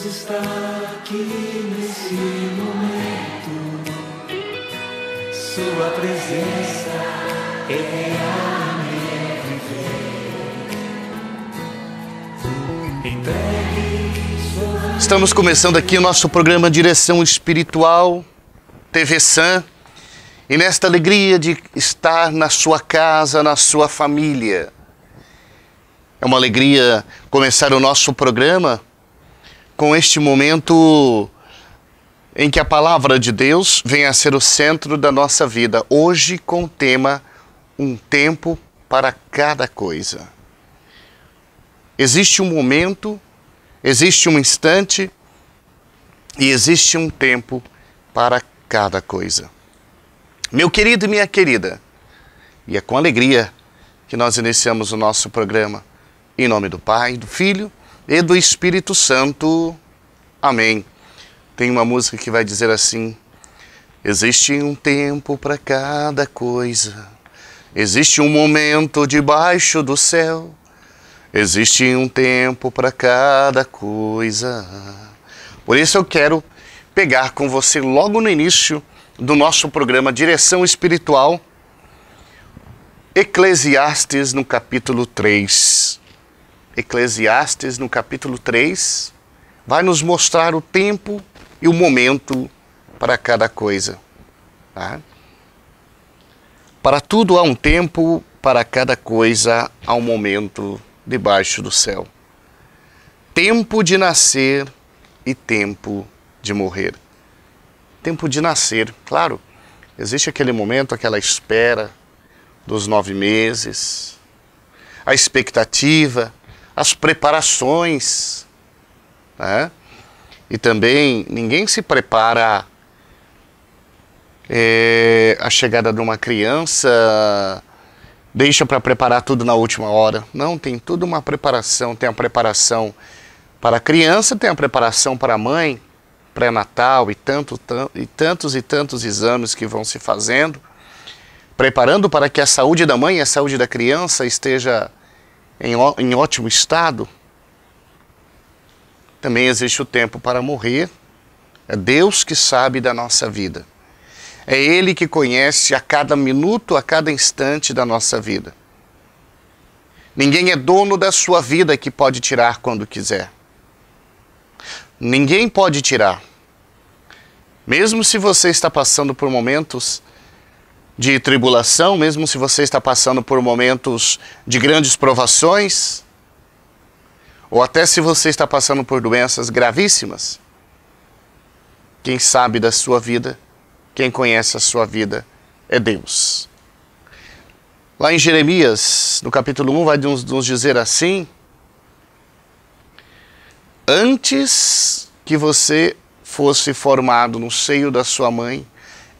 Deus está aqui nesse momento. Sua presença é real meu viver. Entregue Estamos começando aqui o nosso programa Direção Espiritual, TV San. E nesta alegria de estar na sua casa, na sua família. É uma alegria começar o nosso programa com este momento em que a palavra de Deus vem a ser o centro da nossa vida, hoje com o tema Um Tempo para Cada Coisa. Existe um momento, existe um instante e existe um tempo para cada coisa. Meu querido e minha querida, e é com alegria que nós iniciamos o nosso programa. Em nome do Pai, do Filho e do Espírito Santo. Amém. Tem uma música que vai dizer assim: Existe um tempo para cada coisa, existe um momento debaixo do céu, existe um tempo para cada coisa. Por isso eu quero pegar com você logo no início do nosso programa Direção Espiritual, Eclesiastes no capítulo 3. Eclesiastes, no capítulo 3, vai nos mostrar o tempo e o momento para cada coisa. Tá? Para tudo há um tempo, para cada coisa há um momento debaixo do céu. Tempo de nascer e tempo de morrer. Tempo de nascer, claro, existe aquele momento, aquela espera dos nove meses, a expectativa as preparações. Né? E também ninguém se prepara é, a chegada de uma criança, deixa para preparar tudo na última hora. Não, tem tudo uma preparação. Tem a preparação para a criança, tem a preparação para a mãe, pré-natal e, tanto, e tantos e tantos exames que vão se fazendo, preparando para que a saúde da mãe e a saúde da criança esteja em, em ótimo estado, também existe o tempo para morrer. É Deus que sabe da nossa vida. É Ele que conhece a cada minuto, a cada instante da nossa vida. Ninguém é dono da sua vida que pode tirar quando quiser. Ninguém pode tirar. Mesmo se você está passando por momentos de tribulação, mesmo se você está passando por momentos de grandes provações, ou até se você está passando por doenças gravíssimas. Quem sabe da sua vida, quem conhece a sua vida é Deus. Lá em Jeremias, no capítulo 1, vai nos, nos dizer assim: Antes que você fosse formado no seio da sua mãe,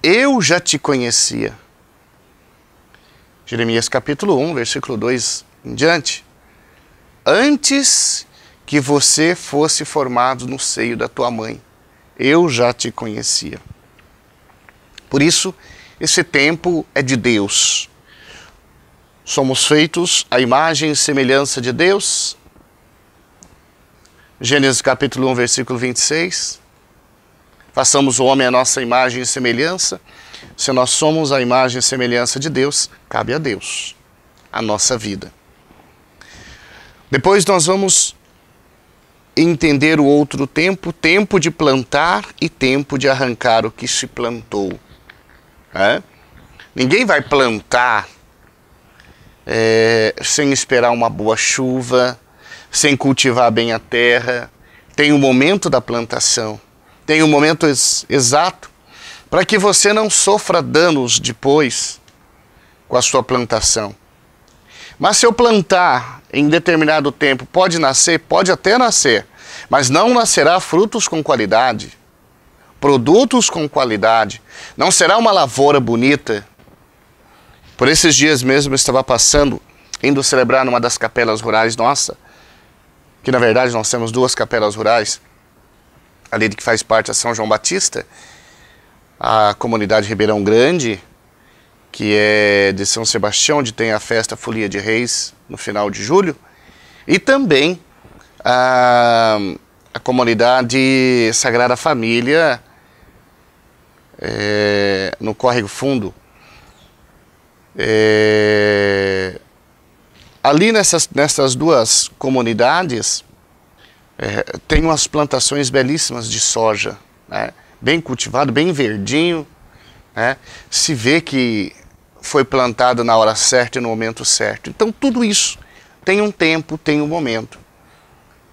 eu já te conhecia. Jeremias capítulo 1, versículo 2 em diante. Antes que você fosse formado no seio da tua mãe, eu já te conhecia. Por isso, esse tempo é de Deus. Somos feitos à imagem e semelhança de Deus. Gênesis capítulo 1, versículo 26. Façamos o homem à nossa imagem e semelhança. Se nós somos a imagem e semelhança de Deus, cabe a Deus a nossa vida. Depois nós vamos entender o outro tempo, tempo de plantar e tempo de arrancar o que se plantou. É? Ninguém vai plantar é, sem esperar uma boa chuva, sem cultivar bem a terra. Tem o momento da plantação, tem o momento ex exato para que você não sofra danos depois com a sua plantação. Mas se eu plantar em determinado tempo, pode nascer, pode até nascer, mas não nascerá frutos com qualidade, produtos com qualidade, não será uma lavoura bonita. Por esses dias mesmo eu estava passando, indo celebrar numa das capelas rurais nossa, que na verdade nós temos duas capelas rurais, ali que faz parte a São João Batista, a comunidade Ribeirão Grande, que é de São Sebastião, onde tem a festa Folia de Reis no final de julho, e também a, a comunidade Sagrada Família é, no Córrego Fundo. É, ali nessas, nessas duas comunidades é, tem umas plantações belíssimas de soja. Né? bem cultivado, bem verdinho. Né? Se vê que foi plantado na hora certa e no momento certo. Então tudo isso tem um tempo, tem um momento.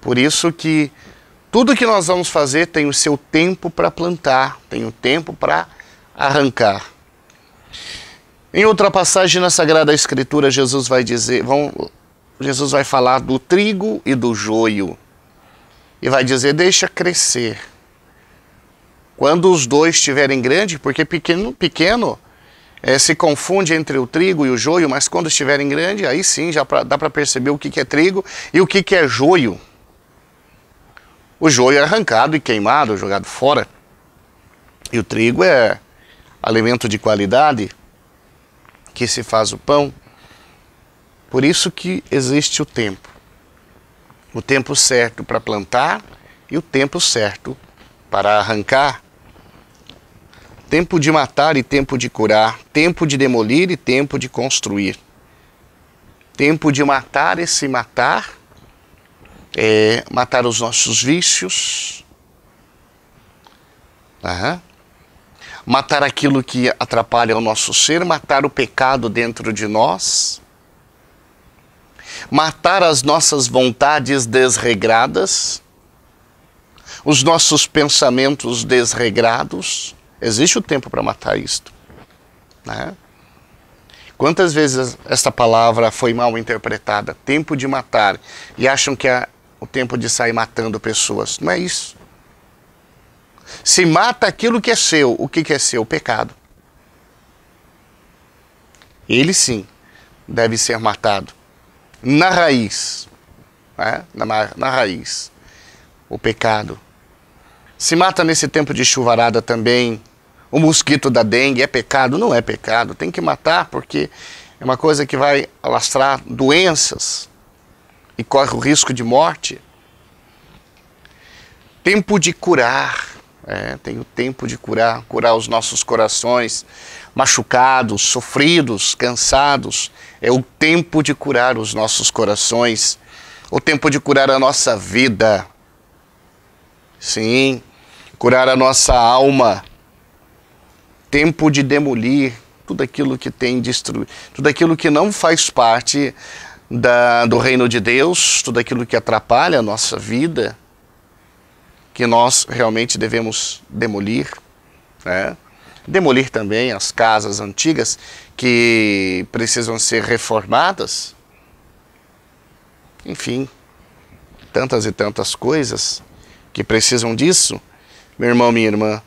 Por isso que tudo que nós vamos fazer tem o seu tempo para plantar, tem o tempo para arrancar. Em outra passagem na Sagrada Escritura, Jesus vai dizer, vão, Jesus vai falar do trigo e do joio e vai dizer: deixa crescer. Quando os dois estiverem grandes, porque pequeno, pequeno é, se confunde entre o trigo e o joio, mas quando estiverem grande, aí sim já pra, dá para perceber o que, que é trigo e o que, que é joio. O joio é arrancado e queimado, jogado fora. E o trigo é alimento de qualidade que se faz o pão. Por isso que existe o tempo. O tempo certo para plantar e o tempo certo para arrancar tempo de matar e tempo de curar, tempo de demolir e tempo de construir. Tempo de matar e se matar, é matar os nossos vícios, uhum. matar aquilo que atrapalha o nosso ser, matar o pecado dentro de nós, matar as nossas vontades desregradas, os nossos pensamentos desregrados Existe o tempo para matar isto. Né? Quantas vezes esta palavra foi mal interpretada? Tempo de matar. E acham que é o tempo de sair matando pessoas. Não é isso. Se mata aquilo que é seu. O que, é seu? O pecado. Ele sim deve ser matado. Na raiz. Né? Na, na raiz. O pecado. Se mata nesse tempo de chuvarada também o mosquito da dengue é pecado? Não é pecado, tem que matar porque é uma coisa que vai alastrar doenças e corre o risco de morte. Tempo de curar, é, tem o tempo de curar, curar os nossos corações machucados, sofridos, cansados. É o tempo de curar os nossos corações, o tempo de curar a nossa vida. Sim, curar a nossa alma tempo de demolir tudo aquilo que tem destruído, tudo aquilo que não faz parte da, do reino de Deus, tudo aquilo que atrapalha a nossa vida, que nós realmente devemos demolir. Né? Demolir também as casas antigas que precisam ser reformadas. Enfim, tantas e tantas coisas que precisam disso. Meu irmão, minha irmã,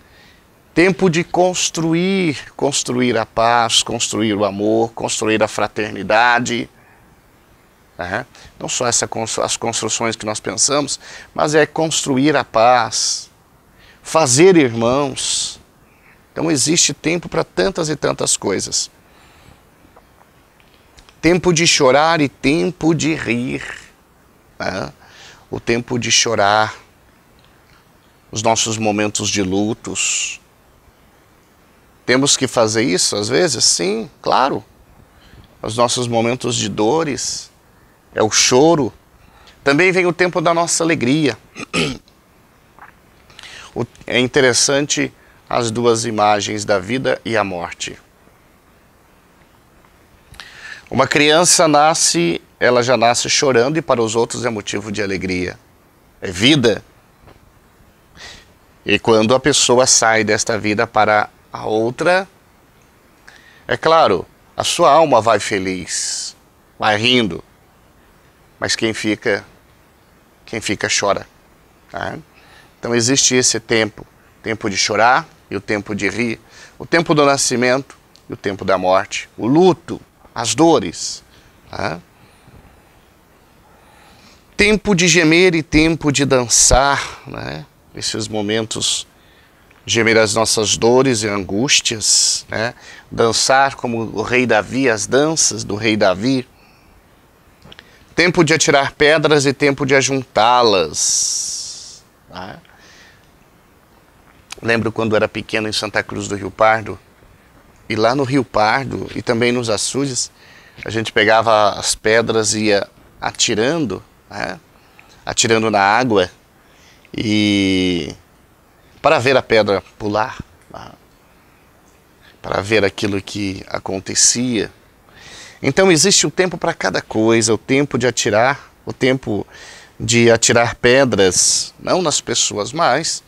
Tempo de construir, construir a paz, construir o amor, construir a fraternidade. Né? Não só essa, as construções que nós pensamos, mas é construir a paz, fazer irmãos. Então existe tempo para tantas e tantas coisas. Tempo de chorar e tempo de rir. Né? O tempo de chorar, os nossos momentos de lutos, temos que fazer isso às vezes? Sim, claro. Os nossos momentos de dores, é o choro. Também vem o tempo da nossa alegria. É interessante as duas imagens da vida e a morte. Uma criança nasce, ela já nasce chorando e para os outros é motivo de alegria. É vida. E quando a pessoa sai desta vida para a outra, é claro, a sua alma vai feliz, vai rindo, mas quem fica, quem fica chora. Tá? Então existe esse tempo, tempo de chorar e o tempo de rir, o tempo do nascimento e o tempo da morte, o luto, as dores. Tá? Tempo de gemer e tempo de dançar, né? esses momentos gemer as nossas dores e angústias, né? dançar como o rei Davi, as danças do rei Davi. Tempo de atirar pedras e tempo de ajuntá-las. Né? Lembro quando era pequeno em Santa Cruz do Rio Pardo, e lá no Rio Pardo e também nos açudes, a gente pegava as pedras e ia atirando, né? atirando na água e para ver a pedra pular, para ver aquilo que acontecia. Então existe um tempo para cada coisa, o tempo de atirar, o tempo de atirar pedras, não nas pessoas mais,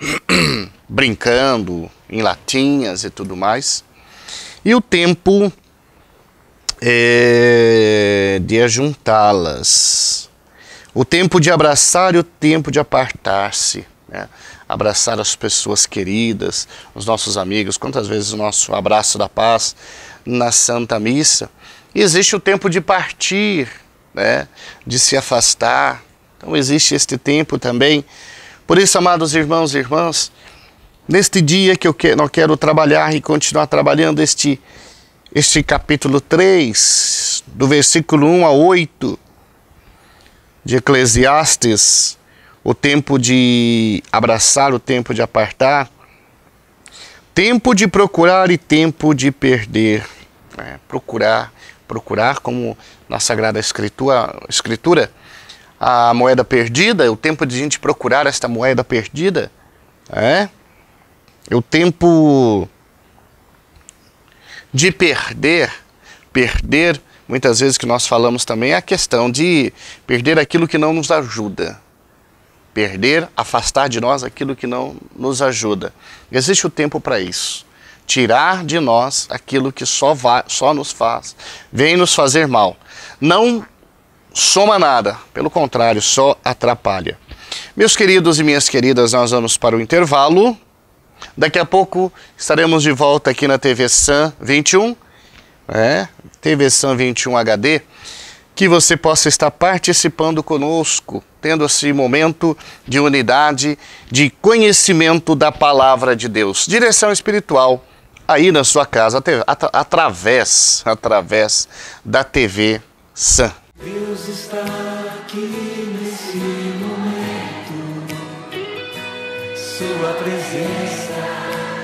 brincando em latinhas e tudo mais, e o tempo é, de ajuntá-las, o tempo de abraçar e o tempo de apartar-se. Né? abraçar as pessoas queridas, os nossos amigos, quantas vezes o nosso abraço da paz na Santa Missa. E existe o tempo de partir, né? de se afastar. Então existe este tempo também. Por isso, amados irmãos e irmãs, neste dia que eu que, não quero trabalhar e continuar trabalhando este, este capítulo 3, do versículo 1 a 8 de Eclesiastes, o tempo de abraçar, o tempo de apartar, tempo de procurar e tempo de perder. É, procurar, procurar, como na Sagrada Escritura, Escritura, a moeda perdida, o tempo de a gente procurar esta moeda perdida, é, o tempo de perder, perder, muitas vezes que nós falamos também, é a questão de perder aquilo que não nos ajuda perder, afastar de nós aquilo que não nos ajuda. Existe o tempo para isso. Tirar de nós aquilo que só, vai, só nos faz, vem nos fazer mal. Não soma nada, pelo contrário, só atrapalha. Meus queridos e minhas queridas, nós vamos para o intervalo. Daqui a pouco estaremos de volta aqui na TV San 21, é, TV San 21 HD que você possa estar participando conosco, tendo esse momento de unidade, de conhecimento da palavra de Deus. Direção espiritual aí na sua casa at através através da TV Sam. Deus está aqui nesse momento. Sua presença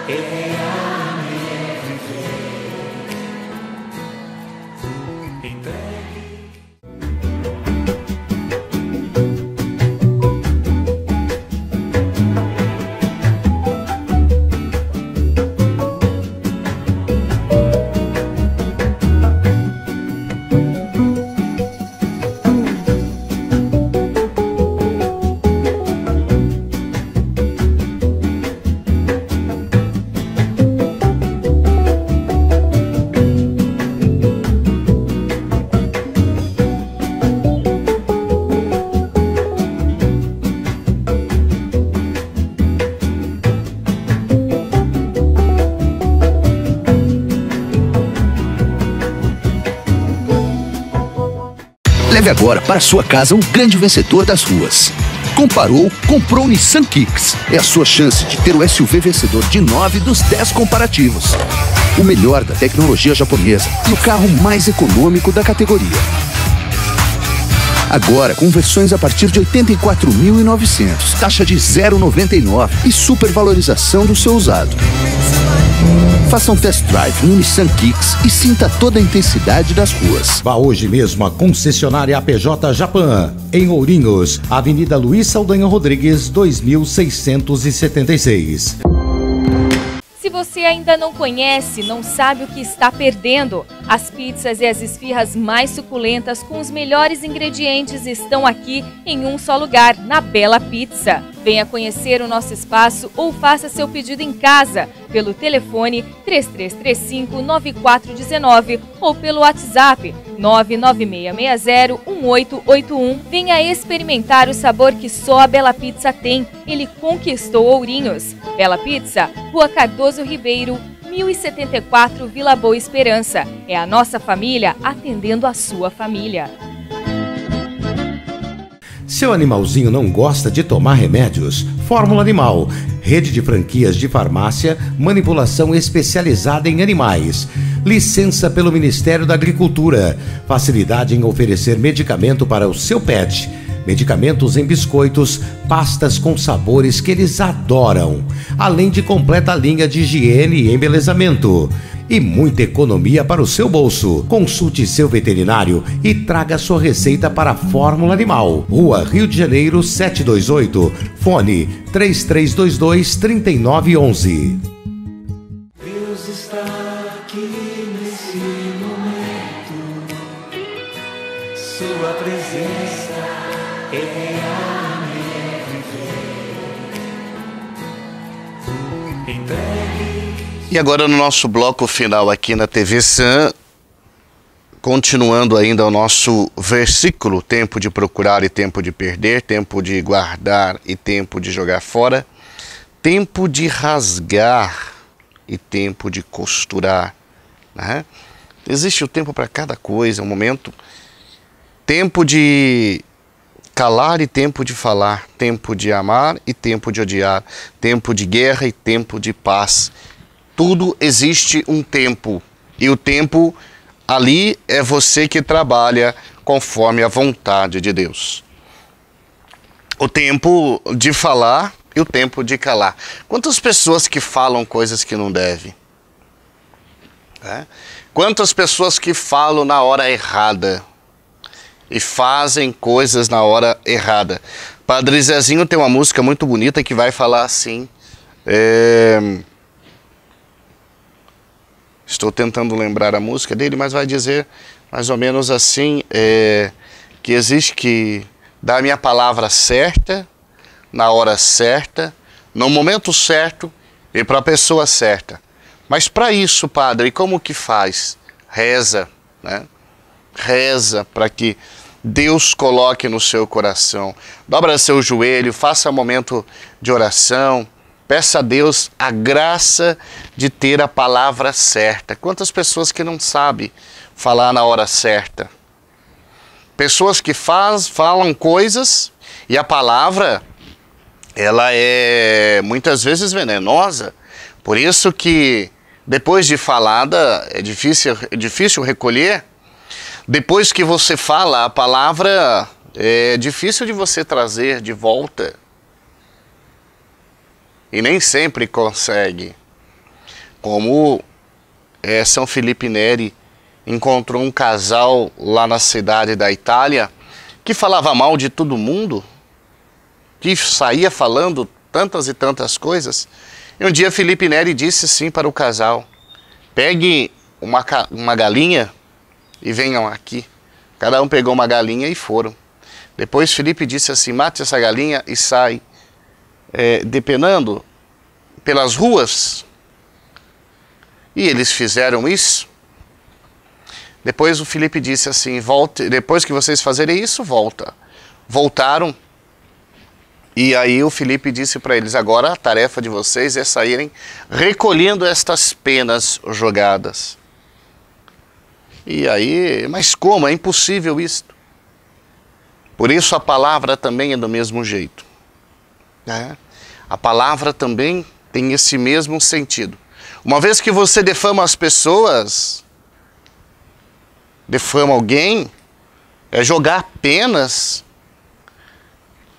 é Leve agora para sua casa o grande vencedor das ruas. Comparou, comprou Nissan Kicks. É a sua chance de ter o SUV vencedor de 9 dos 10 comparativos. O melhor da tecnologia japonesa e o carro mais econômico da categoria. Agora com versões a partir de 84.900, taxa de 0,99 e supervalorização do seu usado. Faça um test drive no Nissan Kicks e sinta toda a intensidade das ruas. Vá hoje mesmo à concessionária APJ Japan, em Ourinhos, Avenida Luiz Saldanha Rodrigues, 2676. Se você ainda não conhece, não sabe o que está perdendo, as pizzas e as esfirras mais suculentas com os melhores ingredientes estão aqui em um só lugar, na Bela Pizza. Venha conhecer o nosso espaço ou faça seu pedido em casa pelo telefone 3335-9419 ou pelo WhatsApp 996601881. Venha experimentar o sabor que só a Bela Pizza tem. Ele conquistou Ourinhos. Bela Pizza, Rua Cardoso Ribeiro, 1074 Vila Boa Esperança. É a nossa família atendendo a sua família. Seu animalzinho não gosta de tomar remédios? Fórmula Animal, rede de franquias de farmácia, manipulação especializada em animais. Licença pelo Ministério da Agricultura, facilidade em oferecer medicamento para o seu pet. Medicamentos em biscoitos, pastas com sabores que eles adoram, além de completa linha de higiene e embelezamento e muita economia para o seu bolso. Consulte seu veterinário e traga sua receita para a Fórmula Animal. Rua Rio de Janeiro 728, fone 3322 3911. E agora no nosso bloco final aqui na TV San, continuando ainda o nosso versículo, tempo de procurar e tempo de perder, tempo de guardar e tempo de jogar fora, tempo de rasgar e tempo de costurar. Né? Existe o tempo para cada coisa, um momento. Tempo de calar e tempo de falar, tempo de amar e tempo de odiar, tempo de guerra e tempo de paz tudo existe um tempo. E o tempo ali é você que trabalha conforme a vontade de Deus. O tempo de falar e o tempo de calar. Quantas pessoas que falam coisas que não devem? É? Quantas pessoas que falam na hora errada e fazem coisas na hora errada. Padre Zezinho tem uma música muito bonita que vai falar assim. É... Estou tentando lembrar a música dele, mas vai dizer mais ou menos assim é, que existe que dar a minha palavra certa, na hora certa, no momento certo e para a pessoa certa. Mas para isso, padre, como que faz? Reza, né? Reza para que Deus coloque no seu coração. Dobra seu joelho, faça um momento de oração. Peça a Deus a graça de ter a palavra certa. Quantas pessoas que não sabem falar na hora certa? Pessoas que faz, falam coisas e a palavra ela é muitas vezes venenosa. Por isso que depois de falada é difícil, é difícil recolher. Depois que você fala a palavra, é difícil de você trazer de volta e nem sempre consegue. Como é, São Felipe Neri encontrou um casal lá na cidade da Itália que falava mal de todo mundo, que saía falando tantas e tantas coisas. E um dia Felipe Neri disse sim para o casal: pegue uma, uma galinha e venham aqui. Cada um pegou uma galinha e foram. Depois Felipe disse assim: mate essa galinha e sai é, depenando pelas ruas. E eles fizeram isso. Depois o Felipe disse assim: volte, depois que vocês fazerem isso, volta. Voltaram. E aí o Felipe disse para eles: agora a tarefa de vocês é saírem recolhendo estas penas jogadas. E aí, mas como? É impossível isto. Por isso a palavra também é do mesmo jeito. Né? A palavra também tem esse mesmo sentido. Uma vez que você defama as pessoas, defama alguém, é jogar penas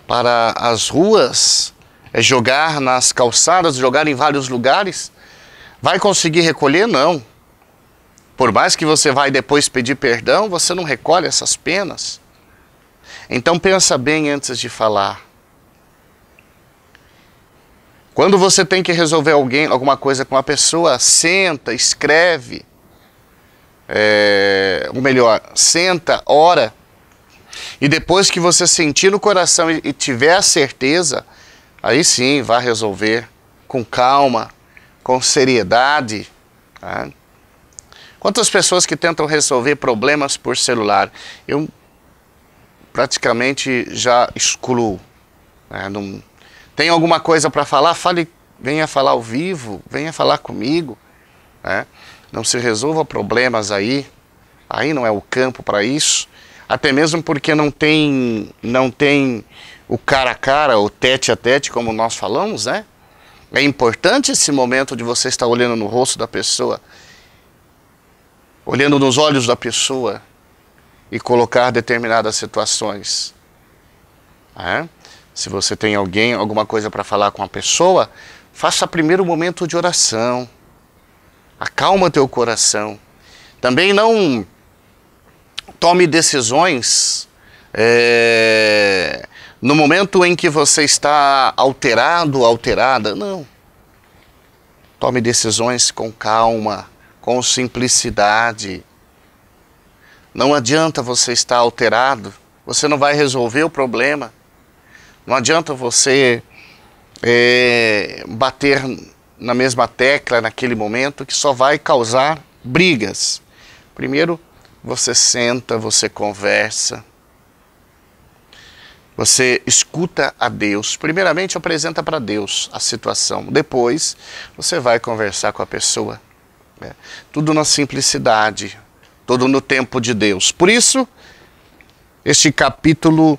para as ruas, é jogar nas calçadas, jogar em vários lugares. Vai conseguir recolher? Não. Por mais que você vai depois pedir perdão, você não recolhe essas penas. Então pensa bem antes de falar. Quando você tem que resolver alguém, alguma coisa com uma pessoa, senta, escreve. É, ou melhor, senta, ora. E depois que você sentir no coração e tiver a certeza, aí sim vá resolver com calma, com seriedade. Tá? Quantas pessoas que tentam resolver problemas por celular? Eu praticamente já excluo. Né? Não, tem alguma coisa para falar? Fale, venha falar ao vivo, venha falar comigo. Né? Não se resolva problemas aí. Aí não é o campo para isso. Até mesmo porque não tem, não tem o cara a cara, o tete a tete, como nós falamos, né? É importante esse momento de você estar olhando no rosto da pessoa, olhando nos olhos da pessoa e colocar determinadas situações. Né? Se você tem alguém, alguma coisa para falar com a pessoa, faça primeiro um momento de oração. Acalma teu coração. Também não tome decisões é, no momento em que você está alterado, alterada. Não. Tome decisões com calma, com simplicidade. Não adianta você estar alterado. Você não vai resolver o problema. Não adianta você é, bater na mesma tecla naquele momento que só vai causar brigas. Primeiro, você senta, você conversa, você escuta a Deus. Primeiramente, apresenta para Deus a situação. Depois, você vai conversar com a pessoa. É, tudo na simplicidade, tudo no tempo de Deus. Por isso, este capítulo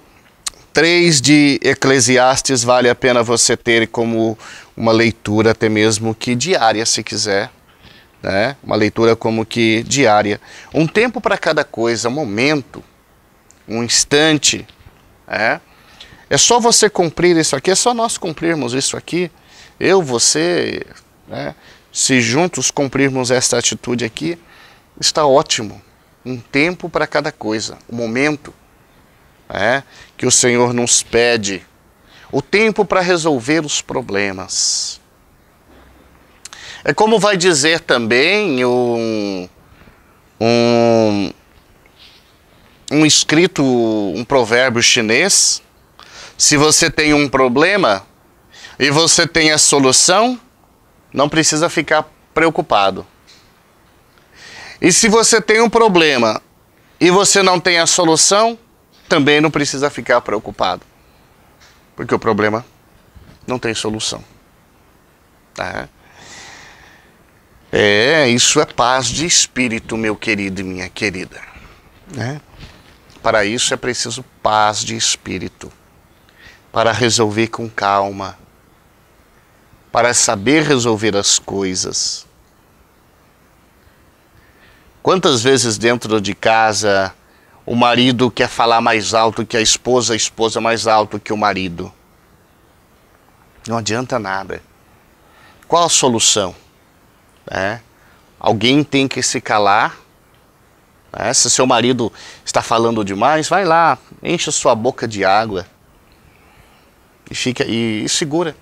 3 de Eclesiastes vale a pena você ter como uma leitura até mesmo que diária, se quiser. Né? Uma leitura como que diária. Um tempo para cada coisa, um momento, um instante. é? É só você cumprir isso aqui, é só nós cumprirmos isso aqui. Eu, você, né? se juntos cumprirmos esta atitude aqui, está ótimo. Um tempo para cada coisa, um momento é, que o Senhor nos pede. O tempo para resolver os problemas. É como vai dizer também um, um, um escrito, um provérbio chinês. Se você tem um problema e você tem a solução, não precisa ficar preocupado. E se você tem um problema e você não tem a solução, também não precisa ficar preocupado, porque o problema não tem solução. Tá? É, isso é paz de espírito, meu querido e minha querida. Né? Para isso é preciso paz de espírito, para resolver com calma, para saber resolver as coisas. Quantas vezes dentro de casa o marido quer falar mais alto que a esposa, a esposa mais alto que o marido. Não adianta nada. Qual a solução? É. Alguém tem que se calar. É. Se seu marido está falando demais, vai lá, enche a sua boca de água e fica e, e segura.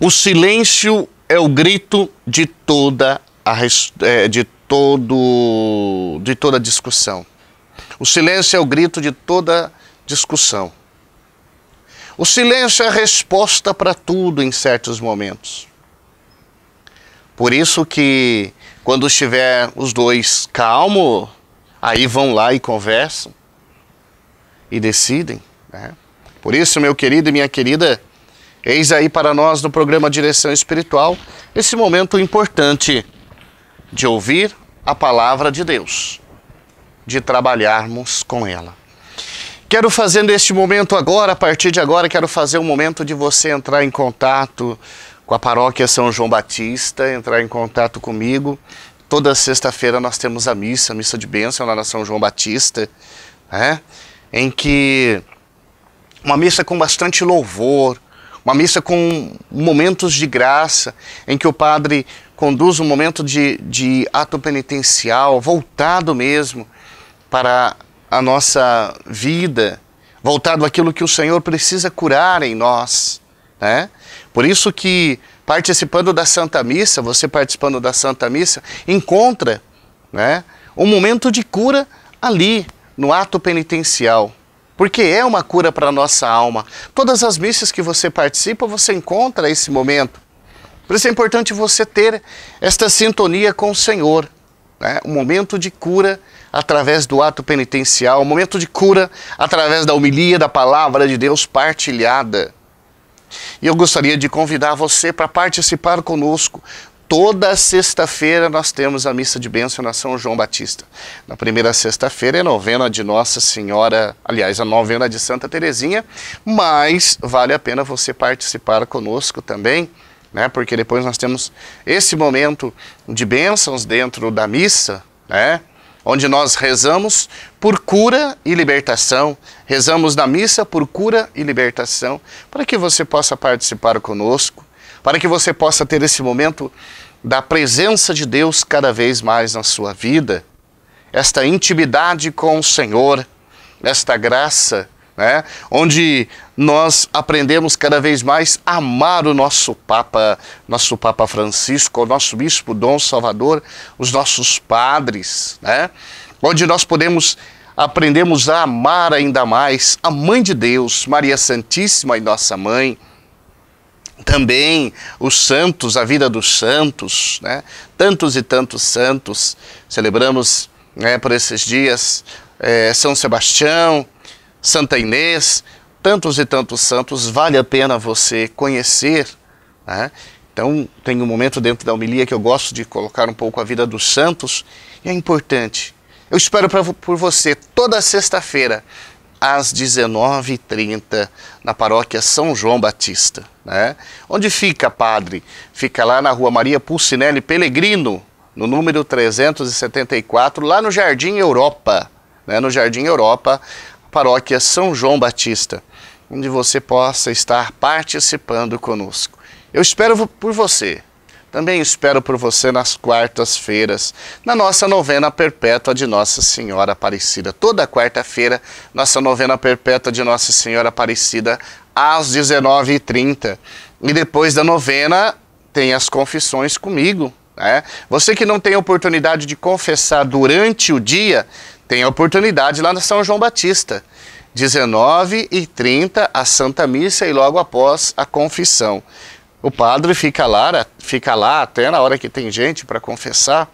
O silêncio é o grito de toda a, é, de, todo, de toda discussão. O silêncio é o grito de toda discussão. O silêncio é a resposta para tudo em certos momentos. Por isso que quando estiver os dois calmo, aí vão lá e conversam e decidem. Né? Por isso, meu querido e minha querida, eis aí para nós no programa Direção Espiritual esse momento importante de ouvir a palavra de Deus, de trabalharmos com ela. Quero fazendo este momento agora, a partir de agora, quero fazer um momento de você entrar em contato com a paróquia São João Batista, entrar em contato comigo. Toda sexta-feira nós temos a missa, a missa de bênção lá na São João Batista, né? em que uma missa com bastante louvor, uma missa com momentos de graça, em que o padre conduz um momento de, de ato penitencial, voltado mesmo para a nossa vida, voltado àquilo que o Senhor precisa curar em nós. Né? Por isso que participando da Santa Missa, você participando da Santa Missa, encontra né, um momento de cura ali, no ato penitencial porque é uma cura para a nossa alma. Todas as missas que você participa, você encontra esse momento. Por isso é importante você ter esta sintonia com o Senhor. Né? Um momento de cura através do ato penitencial, um momento de cura através da humilha, da palavra de Deus partilhada. E eu gostaria de convidar você para participar conosco toda sexta-feira nós temos a missa de bênção na São João Batista. Na primeira sexta-feira é novena de Nossa Senhora, aliás, a novena de Santa Terezinha, mas vale a pena você participar conosco também, né? Porque depois nós temos esse momento de bênçãos dentro da missa, né? Onde nós rezamos por cura e libertação, rezamos na missa por cura e libertação, para que você possa participar conosco, para que você possa ter esse momento da presença de Deus cada vez mais na sua vida, esta intimidade com o Senhor, esta graça, né? onde nós aprendemos cada vez mais a amar o nosso Papa, nosso Papa Francisco, o nosso Bispo Dom Salvador, os nossos padres, né? onde nós podemos aprendemos a amar ainda mais a Mãe de Deus, Maria Santíssima e Nossa Mãe, também os santos, a vida dos santos, né? tantos e tantos santos. Celebramos né, por esses dias é, São Sebastião, Santa Inês, tantos e tantos santos. Vale a pena você conhecer. Né? Então, tem um momento dentro da homilia que eu gosto de colocar um pouco a vida dos santos e é importante. Eu espero pra, por você toda sexta-feira às 19h30, na paróquia São João Batista. Né? Onde fica, padre? Fica lá na rua Maria Pulcinelli Pellegrino, no número 374, lá no Jardim Europa. Né? No Jardim Europa, paróquia São João Batista, onde você possa estar participando conosco. Eu espero por você. Também espero por você nas quartas-feiras, na nossa novena perpétua de Nossa Senhora Aparecida. Toda quarta-feira, nossa novena perpétua de Nossa Senhora Aparecida, às 19h30. E depois da novena, tem as confissões comigo. Né? Você que não tem oportunidade de confessar durante o dia, tem a oportunidade lá na São João Batista. 19 h 30 a Santa Missa e logo após a confissão. O padre fica lá fica lá até na hora que tem gente para confessar.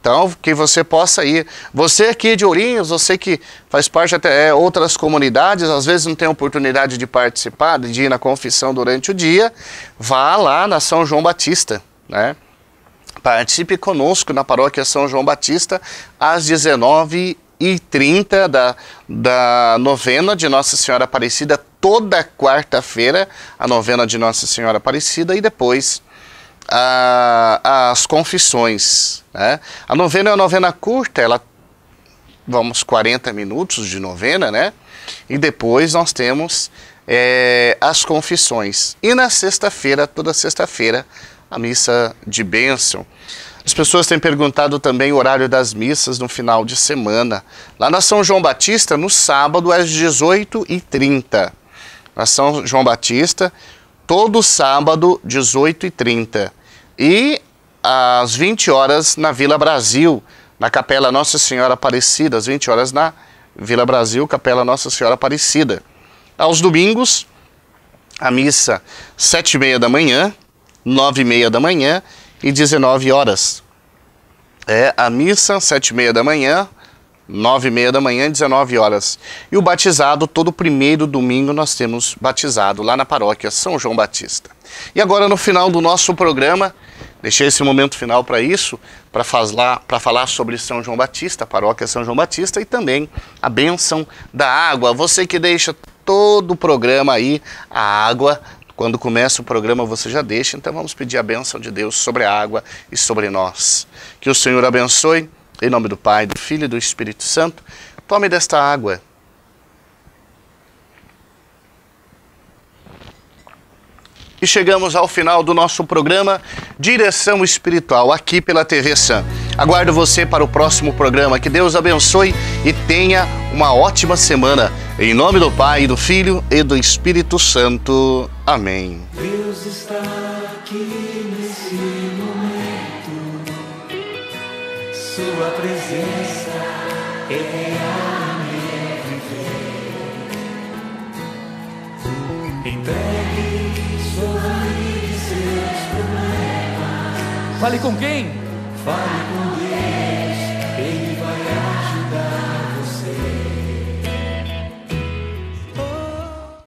Então, que você possa ir. Você aqui de Ourinhos, você que faz parte até é, outras comunidades, às vezes não tem oportunidade de participar, de ir na confissão durante o dia, vá lá na São João Batista, né? Participe conosco na paróquia São João Batista às 19 e 30 da, da novena de Nossa Senhora Aparecida, toda quarta-feira, a novena de Nossa Senhora Aparecida, e depois a, as confissões. Né? A novena é uma novena curta, ela vamos 40 minutos de novena, né? E depois nós temos é, as confissões. E na sexta-feira, toda sexta-feira, a missa de bênção. As pessoas têm perguntado também o horário das missas no final de semana. Lá na São João Batista, no sábado, às 18h30. Na São João Batista, todo sábado, 18h30. E às 20 horas na Vila Brasil, na Capela Nossa Senhora Aparecida, às 20 horas na Vila Brasil, Capela Nossa Senhora Aparecida. Aos domingos, a missa 7 h 30 da manhã, 9 h 30 da manhã e 19 horas. É a missa 7 h 30 da manhã, nove e meia da manhã, 19 horas. E o batizado, todo primeiro domingo nós temos batizado lá na paróquia São João Batista. E agora no final do nosso programa, deixei esse momento final para isso, para falar, falar sobre São João Batista, a paróquia São João Batista e também a bênção da água. Você que deixa todo o programa aí, a água quando começa o programa você já deixa, então vamos pedir a bênção de Deus sobre a água e sobre nós. Que o Senhor abençoe em nome do Pai, do Filho e do Espírito Santo, tome desta água. E chegamos ao final do nosso programa Direção Espiritual, aqui pela TV San. Aguardo você para o próximo programa. Que Deus abençoe e tenha uma ótima semana. Em nome do Pai, do Filho e do Espírito Santo. Amém. Deus está aqui. Sua presença é a me meu viver. Entregue e seus problemas. Fale com quem? Fale com